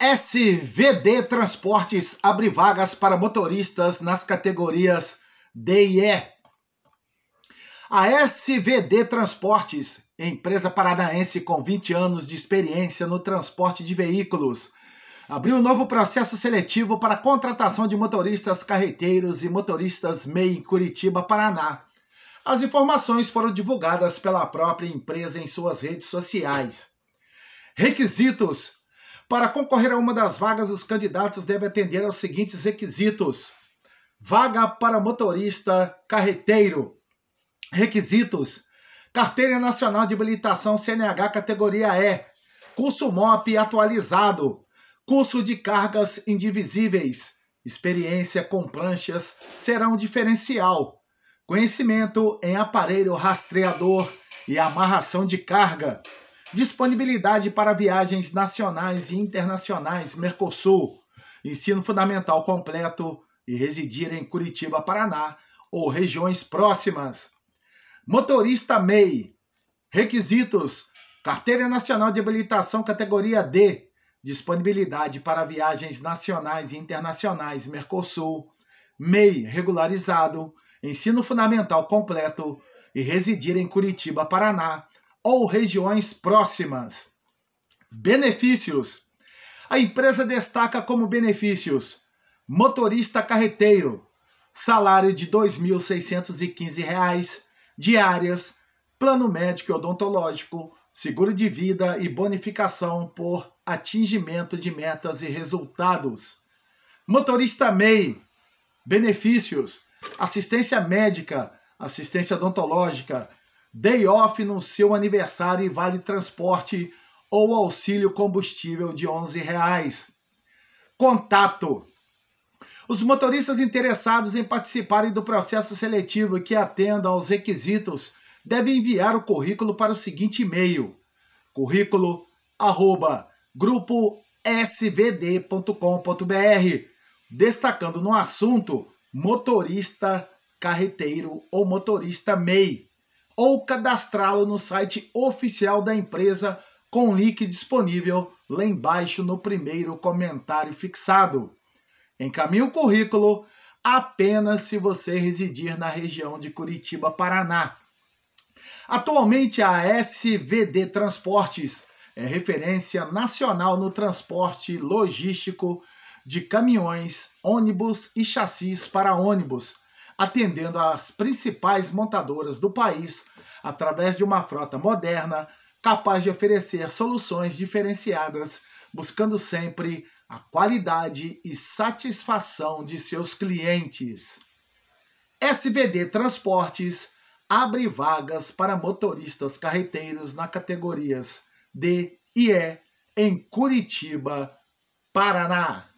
SVD Transportes abre vagas para motoristas nas categorias D e E. A SVD Transportes, empresa paranaense com 20 anos de experiência no transporte de veículos, abriu um novo processo seletivo para contratação de motoristas carreteiros e motoristas MEI em Curitiba, Paraná. As informações foram divulgadas pela própria empresa em suas redes sociais. Requisitos: para concorrer a uma das vagas, os candidatos devem atender aos seguintes requisitos: vaga para motorista carreteiro. Requisitos: Carteira Nacional de Habilitação CNH categoria E, curso MOP atualizado, curso de cargas indivisíveis, experiência com pranchas será um diferencial, conhecimento em aparelho rastreador e amarração de carga, Disponibilidade para viagens nacionais e internacionais, Mercosul. Ensino fundamental completo e residir em Curitiba, Paraná ou regiões próximas. Motorista MEI. Requisitos: Carteira Nacional de Habilitação categoria D. Disponibilidade para viagens nacionais e internacionais, Mercosul. MEI regularizado, ensino fundamental completo e residir em Curitiba, Paraná ou regiões próximas. Benefícios: a empresa destaca como benefícios motorista carreteiro, salário de R$ 2.615, diárias, plano médico e odontológico, seguro de vida e bonificação por atingimento de metas e resultados. Motorista MEI, benefícios, assistência médica, assistência odontológica, day off no seu aniversário e vale transporte ou auxílio combustível de 11 reais. Contato. Os motoristas interessados em participarem do processo seletivo que atendam aos requisitos devem enviar o currículo para o seguinte e-mail: currículo@gruposvd.com.br, destacando no assunto motorista carreteiro ou motorista MEI ou cadastrá-lo no site oficial da empresa com o link disponível lá embaixo no primeiro comentário fixado. Encaminhe o currículo apenas se você residir na região de Curitiba, Paraná. Atualmente, a SVD Transportes é referência nacional no transporte logístico de caminhões, ônibus e chassis para ônibus atendendo às principais montadoras do país através de uma frota moderna capaz de oferecer soluções diferenciadas, buscando sempre a qualidade e satisfação de seus clientes. SBD Transportes abre vagas para motoristas carreteiros na categorias D e E em Curitiba, Paraná.